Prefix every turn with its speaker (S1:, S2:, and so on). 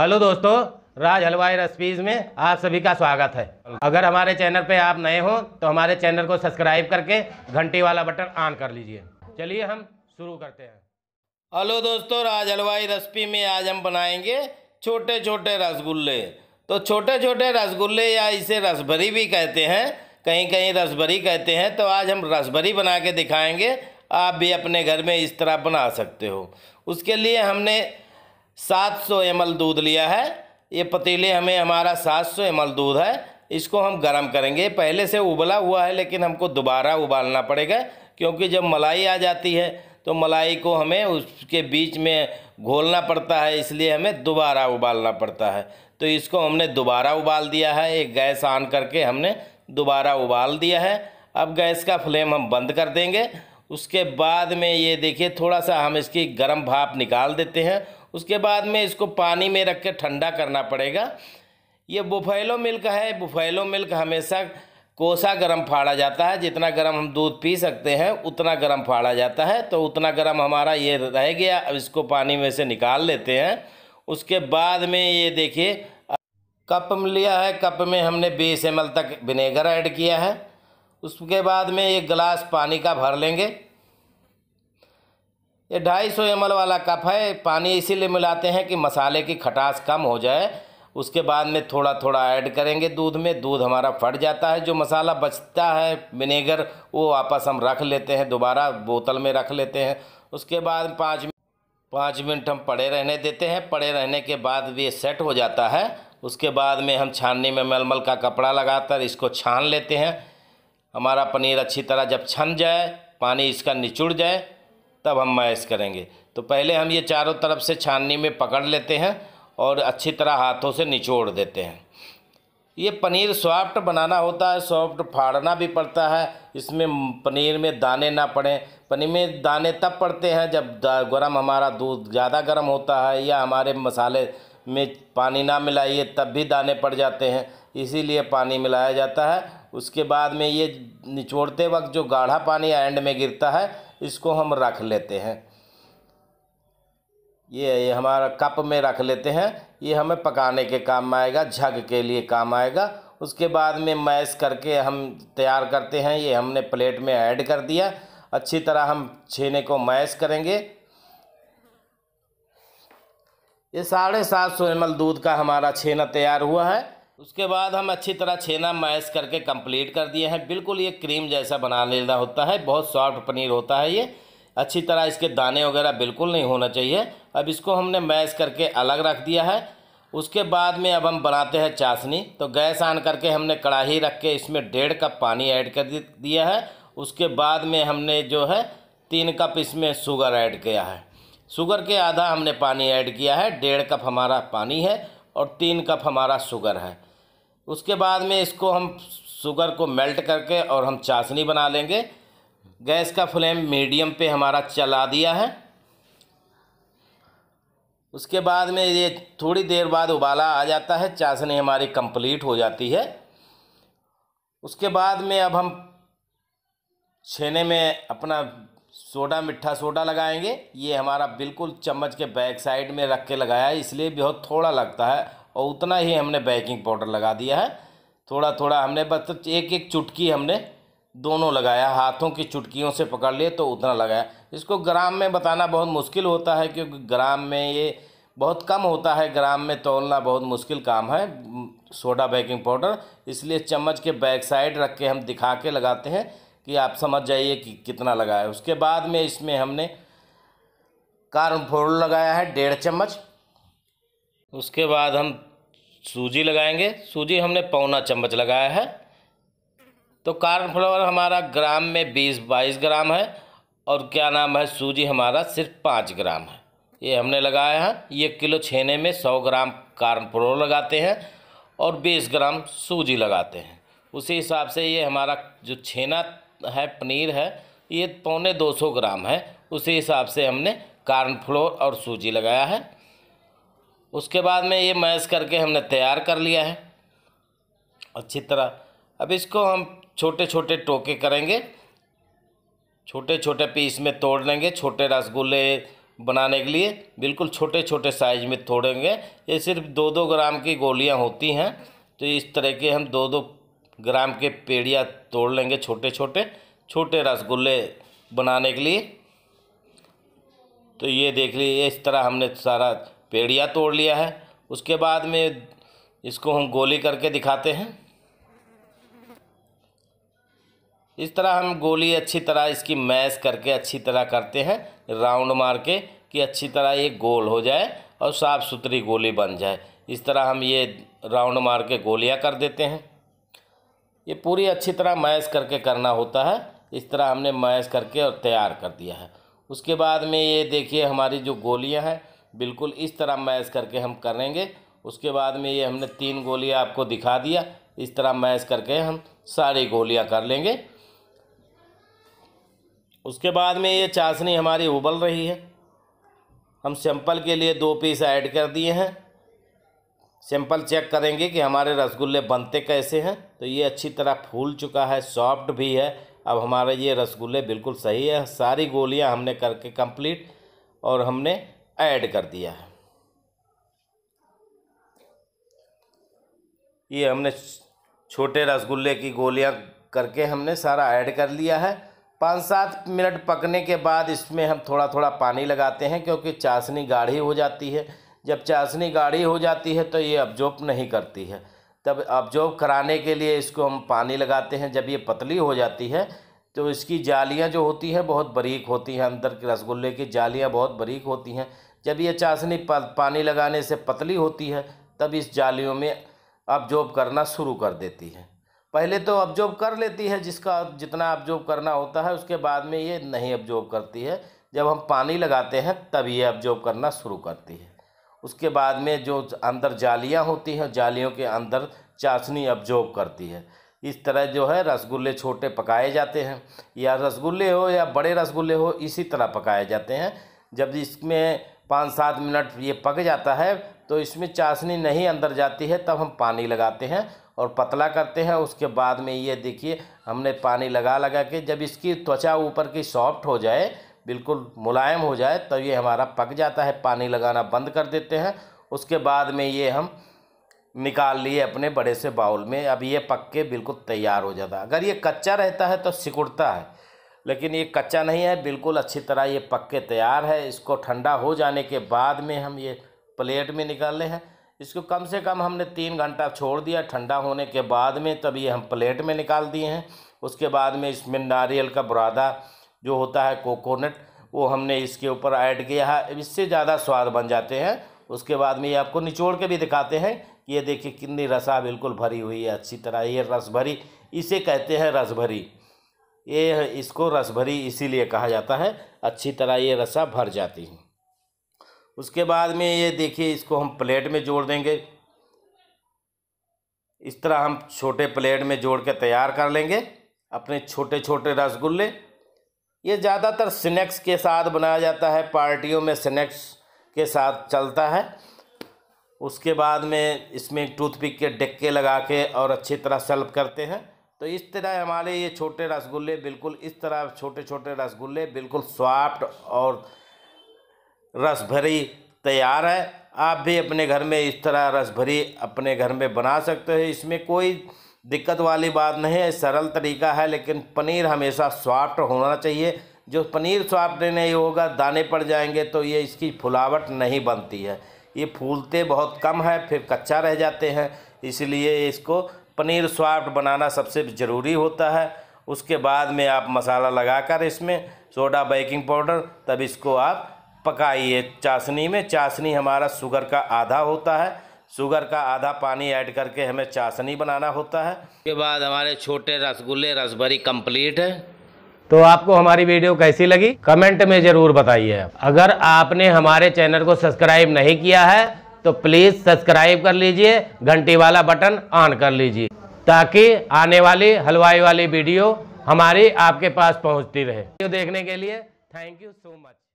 S1: hello दोस्तों राज हलवाई recipes में आप सभी का स्वागत है अगर हमारे चैनल पे आप नए हो तो हमारे चैनल को सब्सक्राइब करके घंटी वाला बटन ऑन कर लीजिए चलिए हम शुरू करते हैं हेलो दोस्तों राज हलवाई रेसिपी में आज हम बनाएंगे छोटे छोटे रसगुल्ले तो छोटे छोटे रसगुल्ले या इसे रसभरी भी कहते हैं कहीं कहीं रसभरी कहते हैं तो आज हम रसभरी बना के दिखाएंगे आप भी अपने घर में इस तरह बना सकते हो उसके लिए हमने सात सौ एम दूध लिया है ये पतीले हमें हमारा सात सौ एम दूध है इसको हम गर्म करेंगे पहले से उबला हुआ है लेकिन हमको दोबारा उबालना पड़ेगा क्योंकि जब मलाई आ जाती है तो मलाई को हमें उसके बीच में घोलना पड़ता है इसलिए हमें दोबारा उबालना पड़ता है तो इसको हमने दोबारा उबाल दिया है एक गैस ऑन करके हमने दोबारा उबाल दिया है अब गैस का फ्लेम हम बंद कर देंगे उसके बाद में ये देखिए थोड़ा सा हम इसकी गर्म भाप निकाल देते हैं उसके बाद में इसको पानी में रख कर ठंडा करना पड़ेगा ये बुफैलो मिल्क है बुफैलो मिल्क हमेशा कोसा गर्म फाड़ा जाता है जितना गर्म हम दूध पी सकते हैं उतना गर्म फाड़ा जाता है तो उतना गर्म हमारा ये रह गया अब इसको पानी में से निकाल लेते हैं उसके बाद में ये देखिए कप लिया है कप में हमने बीस एम तक विनेगर ऐड किया है उसके बाद में एक गिलास पानी का भर लेंगे ये ढाई सौ एम वाला कप है पानी इसीलिए मिलाते हैं कि मसाले की खटास कम हो जाए उसके बाद में थोड़ा थोड़ा ऐड करेंगे दूध में दूध हमारा फट जाता है जो मसाला बचता है विनेगर वो वापस हम रख लेते हैं दोबारा बोतल में रख लेते हैं उसके बाद पाँच पाँच मिनट हम पड़े रहने देते हैं पड़े रहने के बाद भी सेट हो जाता है उसके बाद में हम छाननी में मलमल का कपड़ा लगाकर इसको छान लेते हैं हमारा पनीर अच्छी तरह जब छन जाए पानी इसका निचुड़ जाए तब हम मैश करेंगे तो पहले हम ये चारों तरफ से छाननी में पकड़ लेते हैं और अच्छी तरह हाथों से निचोड़ देते हैं ये पनीर सॉफ्ट बनाना होता है सॉफ्ट फाड़ना भी पड़ता है इसमें पनीर में दाने ना पड़ें पनीर में दाने तब पड़ते हैं जब गर्म हमारा दूध ज़्यादा गर्म होता है या हमारे मसाले में पानी ना मिलाइए तब भी दाने पड़ जाते हैं इसीलिए पानी मिलाया जाता है उसके बाद में ये निचोड़ते वक्त जो गाढ़ा पानी एंड में गिरता है इसको हम रख लेते हैं ये ये हमारा कप में रख लेते हैं ये हमें पकाने के काम आएगा झग के लिए काम आएगा उसके बाद में मैश करके हम तैयार करते हैं ये हमने प्लेट में ऐड कर दिया अच्छी तरह हम छेने को मैश करेंगे ये साढ़े सात सौ एम दूध का हमारा छेना तैयार हुआ है उसके बाद हम अच्छी तरह छेना मैश करके कंप्लीट कर दिए हैं बिल्कुल ये क्रीम जैसा बना लेना होता है बहुत सॉफ्ट पनीर होता है ये अच्छी तरह इसके दाने वगैरह बिल्कुल नहीं होना चाहिए अब इसको हमने मैश करके अलग रख दिया है उसके बाद में अब हम बनाते हैं चाशनी तो गैस ऑन करके हमने कढ़ाही रख के इसमें डेढ़ कप पानी ऐड कर दिया है उसके बाद में हमने जो है तीन कप इसमें शुगर ऐड किया है शुगर के आधा हमने पानी ऐड किया है डेढ़ कप हमारा पानी है और तीन कप हमारा शुगर है उसके बाद में इसको हम शुगर को मेल्ट करके और हम चाशनी बना लेंगे गैस का फ्लेम मीडियम पे हमारा चला दिया है उसके बाद में ये थोड़ी देर बाद उबाला आ जाता है चाशनी हमारी कंप्लीट हो जाती है उसके बाद में अब हम छेने में अपना सोडा मिठा सोडा लगाएंगे ये हमारा बिल्कुल चम्मच के बैक साइड में रख के लगाया है इसलिए बहुत थोड़ा लगता है और उतना ही हमने बेकिंग पाउडर लगा दिया है थोड़ा थोड़ा हमने बस एक एक चुटकी हमने दोनों लगाया हाथों की चुटकियों से पकड़ लिए तो उतना लगाया इसको ग्राम में बताना बहुत मुश्किल होता है क्योंकि ग्राम में ये बहुत कम होता है ग्राम में तोलना बहुत मुश्किल काम है सोडा बेकिंग पाउडर इसलिए चम्मच के बैक साइड रख के हम दिखा के लगाते हैं कि आप समझ जाइए कि कितना लगाया है उसके बाद में इसमें हमने कार्न लगाया है डेढ़ चम्मच उसके बाद हम सूजी लगाएंगे सूजी हमने पौना चम्मच लगाया है तो कार्नफ्लावर हमारा ग्राम में बीस बाईस ग्राम है और क्या नाम है सूजी हमारा सिर्फ पाँच ग्राम है ये हमने लगाया है ये किलो छेने में सौ ग्राम कार्नफ्लोर लगाते हैं और बीस ग्राम सूजी लगाते हैं उसी हिसाब से ये हमारा जो छेना है पनीर है ये पौने दो सौ ग्राम है उसी हिसाब से हमने कार्नफ्लोर और सूजी लगाया है उसके बाद में ये मैश करके हमने तैयार कर लिया है अच्छी तरह अब इसको हम छोटे छोटे टोके करेंगे छोटे छोटे पीस में तोड़ लेंगे छोटे रसगुल्ले बनाने के लिए बिल्कुल छोटे छोटे साइज में तोड़ेंगे ये सिर्फ दो दो ग्राम की गोलियां होती हैं तो इस तरह के हम दो दो ग्राम के पेड़िया तोड़ लेंगे छोटे छोटे छोटे रसगुल्ले बनाने के लिए तो ये देख लीजिए इस तरह हमने सारा पेड़िया तोड़ लिया है उसके बाद में इसको हम गोली करके दिखाते हैं इस तरह हम गोली अच्छी तरह इसकी मैश करके अच्छी तरह करते हैं राउंड मार के कि अच्छी तरह ये गोल हो जाए और साफ़ सुथरी गोली बन जाए इस तरह हम ये राउंड मार के गोलियाँ कर देते हैं ये पूरी अच्छी तरह मैश करके करना होता है इस तरह हमने मैश करके और तैयार कर दिया है उसके बाद में ये देखिए हमारी जो गोलियाँ हैं बिल्कुल इस तरह मैश करके हम करेंगे उसके बाद में ये हमने तीन गोलियां आपको दिखा दिया इस तरह मैश करके हम सारी गोलियां कर लेंगे उसके बाद में ये चाशनी हमारी उबल रही है हम सैंपल के लिए दो पीस ऐड कर दिए हैं सैंपल चेक करेंगे कि हमारे रसगुल्ले बनते कैसे हैं तो ये अच्छी तरह फूल चुका है सॉफ्ट भी है अब हमारे ये रसगुल्ले बिल्कुल सही है सारी गोलियां हमने करके कंप्लीट और हमने ऐड कर दिया है ये हमने छोटे रसगुल्ले की गोलियां करके हमने सारा ऐड कर लिया है पाँच सात मिनट पकने के बाद इसमें हम थोड़ा थोड़ा पानी लगाते हैं क्योंकि चाशनी गाढ़ी हो जाती है जब चाशनी गाढ़ी हो जाती है तो ये अब्जॉर्ब नहीं करती है तब अब्जॉर्ब कराने के लिए इसको हम पानी लगाते हैं जब ये पतली हो जाती है तो इसकी जालियाँ जो होती हैं बहुत बारीक होती हैं अंदर के रसगुल्ले की जालियाँ बहुत बारीक होती हैं जब ये चाशनी पानी लगाने से पतली होती है तब इस जालियों में अब्जॉर्ब करना शुरू कर देती है पहले तो अब्जॉर्ब कर लेती है जिसका जितना अब्जॉर्ब करना होता है उसके बाद में ये नहीं अब्जॉर्ब करती है जब हम पानी लगाते हैं तब ये अब्जॉर्ब करना शुरू करती है उसके बाद में जो अंदर जालियाँ होती हैं जालियों के अंदर चाशनी अब्जॉर्ब करती है इस तरह जो है रसगुल्ले छोटे पकाए जाते हैं या रसगुल्ले हो या बड़े रसगुल्ले हो इसी तरह पकाए जाते हैं जब इसमें पाँच सात मिनट ये पक जाता है तो इसमें चाशनी नहीं अंदर जाती है तब हम पानी लगाते हैं और पतला करते हैं उसके बाद में ये देखिए हमने पानी लगा लगा के जब इसकी त्वचा ऊपर की सॉफ्ट हो जाए बिल्कुल मुलायम हो जाए तब तो ये हमारा पक जाता है पानी लगाना बंद कर देते हैं उसके बाद में ये हम निकाल लिए अपने बड़े से बाउल में अब ये पक के बिल्कुल तैयार हो जाता है अगर ये कच्चा रहता है तो सिकुड़ता है लेकिन ये कच्चा नहीं है बिल्कुल अच्छी तरह ये पक के तैयार है इसको ठंडा हो जाने के बाद में हम ये प्लेट में निकाले हैं इसको कम से कम हमने तीन घंटा छोड़ दिया ठंडा होने के बाद में तब ये हम प्लेट में निकाल दिए हैं उसके बाद में इसमें नारियल का बुरादा जो होता है कोकोनट वो हमने इसके ऊपर ऐड किया है इससे ज़्यादा स्वाद बन जाते हैं उसके बाद में ये आपको निचोड़ के भी दिखाते हैं ये देखिए कितनी रसा बिल्कुल भरी हुई है अच्छी तरह ये रस भरी इसे कहते हैं रस भरी ये इसको रस भरी इसीलिए कहा जाता है अच्छी तरह ये रसा भर जाती है उसके बाद में ये देखिए इसको हम प्लेट में जोड़ देंगे इस तरह हम छोटे प्लेट में जोड़ के तैयार कर लेंगे अपने छोटे छोटे रसगुल्ले ये ज़्यादातर स्नैक्स के साथ बनाया जाता है पार्टियों में स्नैक्स के साथ चलता है उसके बाद में इसमें टूथपिक के डक्के लगा के और अच्छी तरह सल्व करते हैं तो इस तरह हमारे ये छोटे रसगुल्ले बिल्कुल इस तरह छोटे छोटे रसगुल्ले बिल्कुल सॉफ्ट और रस भरी तैयार है आप भी अपने घर में इस तरह रस भरी अपने घर में बना सकते हो इसमें कोई दिक्कत वाली बात नहीं है सरल तरीका है लेकिन पनीर हमेशा सॉफ्ट होना चाहिए जो पनीर सॉफ्ट नहीं होगा दाने पड़ जाएंगे तो ये इसकी फुलावट नहीं बनती है ये फूलते बहुत कम है फिर कच्चा रह जाते हैं इसलिए इसको पनीर सॉफ्ट बनाना सबसे ज़रूरी होता है उसके बाद में आप मसाला लगाकर इसमें सोडा बेकिंग पाउडर तब इसको आप पकाइए चाशनी में चाशनी हमारा शुगर का आधा होता है शुगर का आधा पानी ऐड करके हमें चाशनी बनाना होता है उसके बाद हमारे छोटे रसगुल्ले रसभरी कंप्लीट है तो आपको हमारी वीडियो कैसी लगी कमेंट में ज़रूर बताइए अगर आपने हमारे चैनल को सब्सक्राइब नहीं किया है तो प्लीज़ सब्सक्राइब कर लीजिए घंटी वाला बटन ऑन कर लीजिए ताकि आने वाली हलवाई वाली वीडियो हमारी आपके पास पहुंचती रहे वीडियो देखने के लिए थैंक यू सो मच